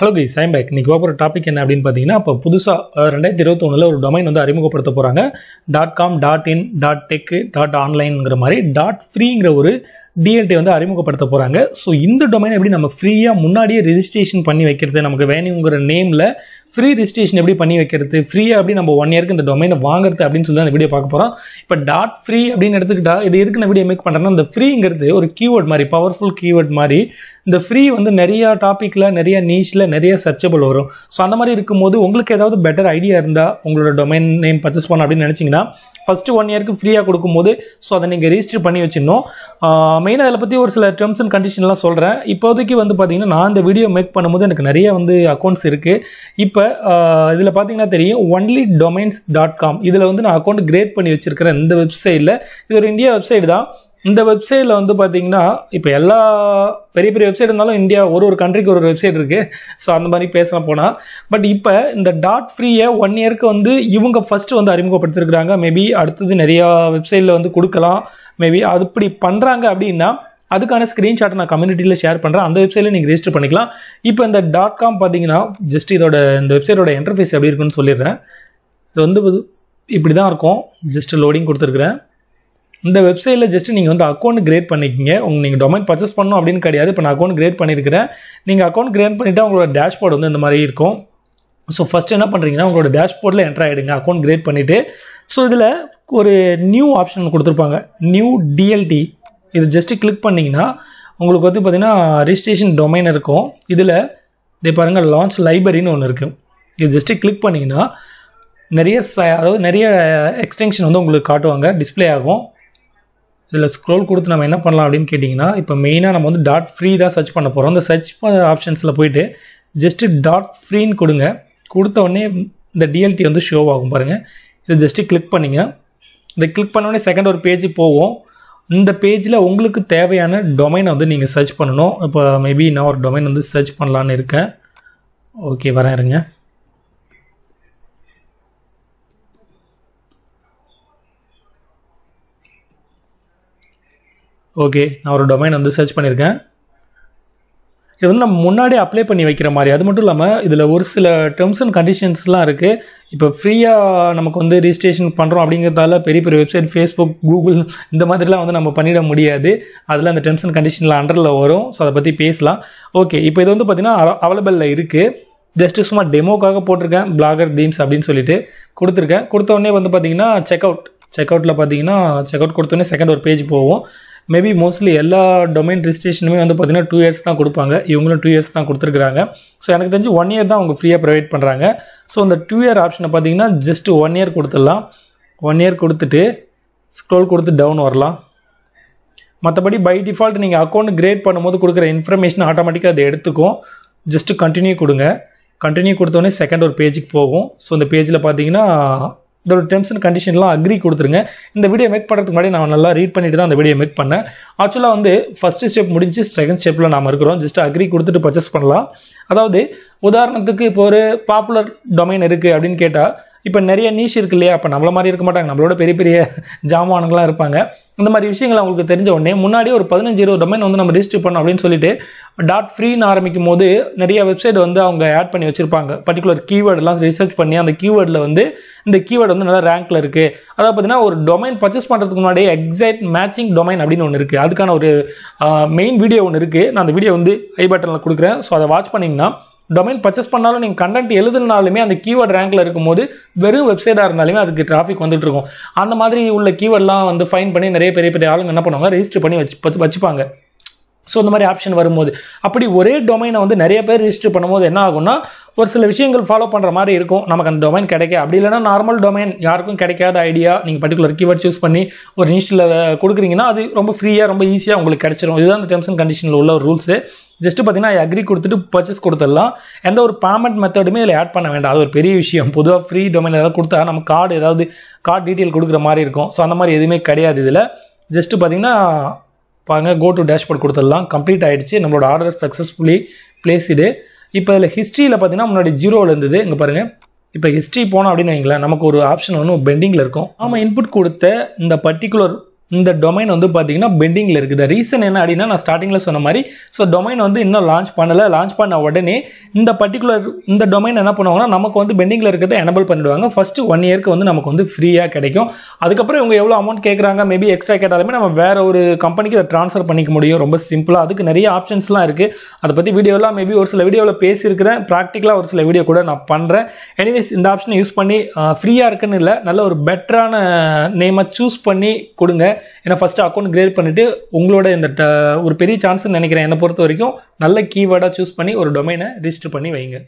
hello கை சாயம் back இன்றைக்கி போகிற டாபிக் என்ன அப்படின்னு பார்த்தீங்கன்னா இப்போ புதுசாக ரெண்டாயிரத்தி இருபத்தொன்னில் ஒரு டொமைன் வந்து அறிமுகப்படுத்த போகிறாங்க dot com dot in dot tech dot ஆன்லைனுங்கிற மாதிரி டாட் ஃப்ரீங்கிற ஒரு டிஎல்டி வந்து அறிமுகப்படுத்த போகிறாங்க ஸோ இந்த டொமைன் எப்படி நம்ம ஃப்ரீயாக முன்னாடியே ரிஜிஸ்ட்ரேஷன் பண்ணி வைக்கிறது நமக்கு வேணுங்கிற நேமில் ஃப்ரீ ரிஜிஸ்ட்ரேஷன் எப்படி பண்ணி வைக்கிறது ஃப்ரீயாக எப்படி நம்ம ஒன் இயருக்கு இந்த டொமைனை வாங்குறது அப்படின்னு சொல்லி அந்த வீடியோ பார்க்க போகிறோம் இப்போ டாட் ஃப்ரீ அப்படின்னு எடுத்துக்கிட்டால் இது எதுக்கு நான் வீடியோ மேக் பண்ணுறேன்னா இந்த ஃப்ரீங்கிறது ஒரு கீவேர்ட் மாதிரி பவர்ஃபுல் கீவேர்ட் மாதிரி இந்த ஃப்ரீ வந்து நிறையா டாப்பிக்கில் நிறைய நீஷில் நிறைய சர்ச்சபிள் வரும் ஸோ அந்த மாதிரி இருக்கும்போது உங்களுக்கு ஏதாவது பெட்டர் ஐடியா இருந்தால் உங்களோட டொமைன் நேம் பர்ச்சேஸ் பண்ண அப்படின்னு நினச்சிங்கன்னா ஃபஸ்ட்டு ஒன் இயருக்கு ஃப்ரீயாக கொடுக்கும்போது ஸோ அதை நீங்கள் ரிஜிஸ்டர் பண்ணி வச்சிடணும் மெயினாக அதில் பற்றி ஒரு சில டேர்ம்ஸ் அண்ட் கண்டிஷன்லாம் சொல்கிறேன் இப்போதைக்கு வந்து பார்த்திங்கன்னா நான் இந்த வீடியோ மேக் பண்ணும்போது எனக்கு நிறைய வந்து அக்கௌண்ட்ஸ் இருக்குது இப்போ இதில் பார்த்தீங்கன்னா தெரியும் ஒன்லி டொமைன்ஸ் டாட் காம் இதில் வந்து நான் அக்கௌண்ட் கிரேட் பண்ணி வச்சுருக்கிறேன் இந்த வெப்சைட்டில் இது ஒரு இந்தியா வெப்சைட் தான் இந்த வெப்சைட்டில் வந்து பார்த்தீங்கன்னா இப்போ எல்லா பெரிய பெரிய வெப்சைட் இருந்தாலும் இந்தியா ஒரு ஒரு கண்ட்ரிக்கு ஒரு வெப்சைட் இருக்குது ஸோ அந்த மாதிரி பேசலாம் போனால் பட் இப்போ இந்த டாட் ஃப்ரீயை ஒன் இயருக்கு வந்து இவங்க ஃபஸ்ட்டு வந்து அறிமுகப்படுத்திருக்கிறாங்க மேபி அடுத்தது நிறையா வெப்சைட்டில் வந்து கொடுக்கலாம் மேபி அது இப்படி பண்ணுறாங்க அப்படின்னா அதுக்கான ஸ்க்ரீன்ஷாட்டை நான் கம்யூனிட்டியில் ஷேர் பண்ணுறேன் அந்த வெப்சைட்டில் நீங்கள் ரெஜிஸ்டர் பண்ணிக்கலாம் இப்போ இந்த டாட் காம் பார்த்தீங்கன்னா ஜஸ்ட் இதோட இந்த வெப்சைட்டோட என்டர்ஃபேஸ் எப்படி இருக்குன்னு சொல்லிடுறேன் இது வந்து இப்படி தான் இருக்கும் ஜஸ்ட் லோடிங் கொடுத்துருக்குறேன் இந்த வெப்சைட்டில் ஜஸ்ட் நீங்கள் வந்து அக்கௌண்ட் கிரியேட் பண்ணிக்கிங்க உங்கள் நீங்கள் டொமைன் பர்ச்சேஸ் பண்ணணும் அப்படின்னு கிடையாது இப்போ நான் அக்கௌண்ட் கிரியேட் பண்ணியிருக்கிறேன் நீங்கள் அக்கௌண்ட் கிரியேட் பண்ணிவிட்டு உங்களோட டேஷ்போர்டு வந்து இந்த மாதிரி இருக்கும் ஸோ ஃபஸ்ட்டு என்ன பண்ணுறீங்கன்னா உங்களோட டேஷ்போர்டில் என்ட்ரு ஆகிடுங்க அக்கௌண்ட் கிரியேட் பண்ணிவிட்டு ஸோ இதில் ஒரு நியூ ஆப்ஷன் கொடுத்துருப்பாங்க நியூ டிஎல்டி இது ஜஸ்ட்டு கிளிக் பண்ணிங்கன்னா உங்களுக்கு வந்து பார்த்திங்கன்னா ரிஜிஸ்ட்ரேஷன் டொமைன் இருக்கும் இதில் இதே பாருங்கள் லான்ச் லைப்ரரின்னு ஒன்று இருக்குது இது ஜஸ்ட்டு கிளிக் பண்ணிங்கன்னா நிறைய ச அதாவது நிறைய எக்ஸ்டென்ஷன் வந்து உங்களுக்கு காட்டுவாங்க டிஸ்பிளே ஆகும் இதில் ஸ்க்ரோல் கொடுத்து நம்ம என்ன பண்ணலாம் அப்படின்னு கேட்டிங்கன்னா இப்போ மெயினாக நம்ம வந்து டாட் ஃப்ரீ தான் சர்ச் பண்ண போகிறோம் அந்த சர்ச் ஆப்ஷன்ஸில் போயிட்டு ஜஸ்ட்டு டாட் ஃப்ரீன்னு கொடுங்க கொடுத்த உடனே இந்த டிஎல்டி வந்து ஷோ ஆகும் பாருங்கள் இதை ஜஸ்ட்டு கிளிக் பண்ணிங்க இதை கிளிக் பண்ணோடனே செகண்ட் ஒரு பேஜ் போவோம் இந்த பேஜில் உங்களுக்கு தேவையான டொமைனை வந்து நீங்கள் சர்ச் பண்ணணும் இப்போ மேபி நான் ஒரு டொமைன் வந்து சர்ச் பண்ணலான்னு இருக்கேன் ஓகே வரேன் இருங்க ஓகே நான் ஒரு டொமைன் வந்து சர்ச் பண்ணியிருக்கேன் இது வந்து நம்ம முன்னாடியே அப்ளை பண்ணி வைக்கிற மாதிரி அது மட்டும் இல்லாமல் இதில் ஒரு சில டேர்ம்ஸ் அண்ட் கண்டிஷன்ஸ்லாம் இருக்குது இப்போ ஃப்ரீயாக நமக்கு வந்து ரிஜிஸ்ட்ரேஷன் பண்ணுறோம் அப்படிங்கிறதால பெரிய பெரிய வெப்சைட் ஃபேஸ்புக் கூகுள் இந்த மாதிரிலாம் வந்து நம்ம பண்ணிட முடியாது அதில் அந்த டேர்ம்ஸ் அண்ட் கண்டிஷனில் அண்டரில் வரும் ஸோ அதை பற்றி பேசலாம் ஓகே இப்போ இது வந்து பார்த்திங்கன்னா அவைலபிளில் இருக்குது ஜஸ்ட்டு சும்மா டெமோக்காக போட்டிருக்கேன் பிளாகர் தீம்ஸ் அப்படின்னு சொல்லிட்டு கொடுத்துருக்கேன் கொடுத்த உடனே வந்து பார்த்தீங்கன்னா செக் அவுட் செக் அவுட்டில் பார்த்தீங்கன்னா செக் அவுட் கொடுத்தோடனே செகண்ட் ஒரு பேஜ் போவோம் மேபி மோஸ்ட்லி எல்லா டொமைன் ரிஜிஸ்ட்ரேஷனுமே வந்து பார்த்திங்கன்னா டூ இயர்ஸ் தான் கொடுப்பாங்க இவங்களும் டூ இயர்ஸ் தான் கொடுத்துருக்காங்க ஸோ எனக்கு தெரிஞ்சு ஒன் இயர் தான் அவங்க ஃப்ரீயாக ப்ரொவைட் பண்ணுறாங்க ஸோ அந்த டூ இயர் ஆப்ஷனை பார்த்தீங்கன்னா ஜஸ்ட் ஒன் இயர் கொடுத்துடலாம் ஒன் இயர் கொடுத்துட்டு ஸ்க்ரோல் கொடுத்து டவுன் வரலாம் மற்றபடி பை டிஃபால்ட் நீங்கள் அக்கௌண்ட் கிரேட் பண்ணும்போது கொடுக்குற இன்ஃபர்மேஷன் ஆட்டோமேட்டிக்காக அதை எடுத்துக்கும் ஜஸ்ட்டு கண்டினியூ கொடுங்க கண்டினியூ கொடுத்தோடனே செகண்ட் ஒரு பேஜுக்கு போகும் ஸோ இந்த பேஜில் பார்த்தீங்கன்னா இதோட டெர்ம்ஸ் அண்ட் கண்டிஷன்லாம் அக்ரி கொடுத்துருங்க இந்த வீடியோ மேக் பண்ணுறதுக்கு முன்னாடி நான் நல்லா ரீட் பண்ணிட்டு தான் அந்த வீடியோ மேக் பண்ணேன் ஆக்சுவலாக வந்து ஃபஸ்ட்டு ஸ்டெப் முடிஞ்சு செகண்ட் ஸ்டெப்பில் நாம் இருக்கிறோம் ஜஸ்ட் அக்ரி கொடுத்துட்டு பர்ச்சேஸ் பண்ணலாம் அதாவது உதாரணத்துக்கு இப்போ ஒரு பாப்புலர் டொமைன் இருக்குது அப்படின்னு கேட்டால் இப்போ நிறைய நீஷ் இருக்கு இல்லையா அப்போ நம்மள மாதிரி இருக்க மாட்டாங்க நம்மளோட பெரிய பெரிய ஜாமானுங்களாம் இருப்பாங்க இந்த மாதிரி விஷயங்கள் அவங்களுக்கு தெரிஞ்ச உடனே முன்னாடி ஒரு பதினஞ்சு இருபது டொமைன் வந்து நம்ம ரிஜிஸ்டர் பண்ணோம் அப்படின்னு சொல்லிட்டு டாட் ஃப்ரீன்னு ஆரம்பிக்கும் போது நிறைய வெப்சைட் வந்து அவங்க ஆட் பண்ணி வச்சிருப்பாங்க பர்டிகுலர் கீவேர்டெல்லாம் ரிசர்ச் பண்ணி அந்த கீவேர்டில் வந்து இந்த கீவேர்டு வந்து நல்லா ரேங்க்கில் இருக்குது அதாவது பார்த்தீங்கன்னா ஒரு டொமைன் பர்ச்சேஸ் பண்ணுறதுக்கு முன்னாடி எக்ஸாக்ட் மேட்சிங் டொமைன் அப்படின்னு ஒன்று இருக்குது அதுக்கான ஒரு மெயின் வீடியோ ஒன்று இருக்குது நான் அந்த வீடியோ வந்து ஐ பட்டனில் கொடுக்குறேன் ஸோ அதை வாட்ச் பண்ணிங்கன்னா டொமைன் பர்ச்சேஸ் பண்ணாலும் நீங்கள் கண்டென்ட் எழுதுனாலுமே அந்த கீவேர்ட் ரேங்கில் இருக்கும்போது வெறும் வெப்சைட்டாக இருந்தாலுமே அதுக்கு டிராஃபிக் வந்துட்டு இருக்கும் அந்த மாதிரி உள்ள கீவேர்டெலாம் வந்து ஃபைன் பண்ணி நிறைய பெரிய பெரிய ஆளுங்க என்ன பண்ணுவாங்க ரெஜிஸ்டர் பண்ணி வச்சு வச்சுப்பாங்க ஸோ இந்த மாதிரி ஆப்ஷன் வரும்போது அப்படி ஒரே டொமைனை வந்து நிறைய பேர் ரிஜிஸ்டர் பண்ணும்போது என்ன ஆகும்னா ஒரு சில விஷயங்கள் ஃபாலோ பண்ணுற மாதிரி இருக்கும் நமக்கு அந்த டொமைன் கிடைக்க அப்படி இல்லைனா நார்மல் டொமைன் யாருக்கும் கிடைக்காத ஐடியா நீங்கள் பர்டிகுலர் கீவேர்ட் சூஸ் பண்ணி ஒரு நியூஸில் கொடுக்குறீங்கன்னா அது ரொம்ப ஃப்ரீயாக ரொம்ப ஈஸியாக உங்களுக்கு கிடைச்சிரும் இதுதான் அந்த டெர்ம்ஸ் அண்ட் கண்டிஷனில் உள்ள ஒரு ரூல்ஸு ஜஸ்ட் பார்த்தீங்கன்னா அக்ரி கொடுத்துட்டு பர்ச்சேஸ் கொடுத்துடலாம் எந்த ஒரு பேமெண்ட் மெத்தடுமே இதில் ஆட் பண்ண வேண்டாம் அது ஒரு பெரிய விஷயம் பொதுவாக ஃப்ரீ டொமைன் ஏதாவது கொடுத்தா நம்ம கார்டு ஏதாவது கார்டு டீட்டெயில் கொடுக்குற மாதிரி இருக்கும் ஸோ அந்த மாதிரி எதுவுமே கிடையாது இதில் ஜஸ்ட்டு பார்த்தீங்கன்னா பாருங்கள் கோ டு டேஷ்போர்ட் கொடுத்துடலாம் கம்ப்ளீட் ஆகிடுச்சு நம்மளோட ஆர்டர் சக்ஸஸ்ஃபுல்லி பிளேஸ்டு இப்போ இதில் ஹிஸ்ட்ரியில் பார்த்தீங்கன்னா முன்னாடி ஜீரோவில் இருந்தது இங்கே பாருங்கள் இப்போ ஹிஸ்ட்ரி போனோம் அப்படின்னு வைங்களேன் நமக்கு ஒரு ஆப்ஷன் ஒன்று பெண்டிங்கில் இருக்கும் ஆமாம் இன்புட் கொடுத்த இந்த பர்டிகுலர் இந்த டொமைன் வந்து பார்த்தீங்கன்னா பெண்டிங்கில் இருக்குது ரீசன் என்ன அப்படின்னா நான் ஸ்டார்டிங்கில் சொன்ன மாதிரி ஸோ டொமைன் வந்து இன்னும் லான்ச் பண்ணலை லான்ச் பண்ண உடனே இந்த பர்டிகுலர் இந்த டொமைன் என்ன பண்ணுவாங்கன்னா நமக்கு வந்து பெண்டிங்கில் இருக்கிறத எனபிள் பண்ணிவிடுவாங்க ஃபஸ்ட்டு ஒன் இயர்க்கு வந்து நமக்கு வந்து ஃப்ரீயாக கிடைக்கும் அதுக்கப்புறம் இவங்க எவ்வளோ அமௌண்ட் கேட்குறாங்க மேபி எக்ஸ்ட்ரா கேட்டாலுமே நம்ம வேறு ஒரு கம்பெனிக்கு அதை ட்ரான்ஸ்ஃபர் பண்ணிக்க முடியும் ரொம்ப சிம்பிளாக அதுக்கு நிறைய ஆப்ஷன்ஸ்லாம் இருக்குது அதை பற்றி வீடியோலாம் மேபி ஒரு சில வீடியோவில் பேசியிருக்கிறேன் ப்ராக்டிக்கலாக ஒரு சில வீடியோ கூட நான் பண்ணுறேன் எனிவேஸ் இந்த ஆப்ஷனை யூஸ் பண்ணி ஃப்ரீயாக இருக்குன்னு இல்லை நல்ல ஒரு பெட்டரான நேமை சூஸ் பண்ணி கொடுங்க ஏன்னா ஃபஸ்ட்டு அக்கௌண்ட் கிரியேட் பண்ணிவிட்டு உங்களோட இந்த ஒரு பெரிய சான்ஸ்ன்னு நினைக்கிறேன் என்னை பொறுத்த வரைக்கும் நல்ல கீவேர்டாக சூஸ் பண்ணி ஒரு டொமைனை ரிஜிஸ்டர் பண்ணி வைங்க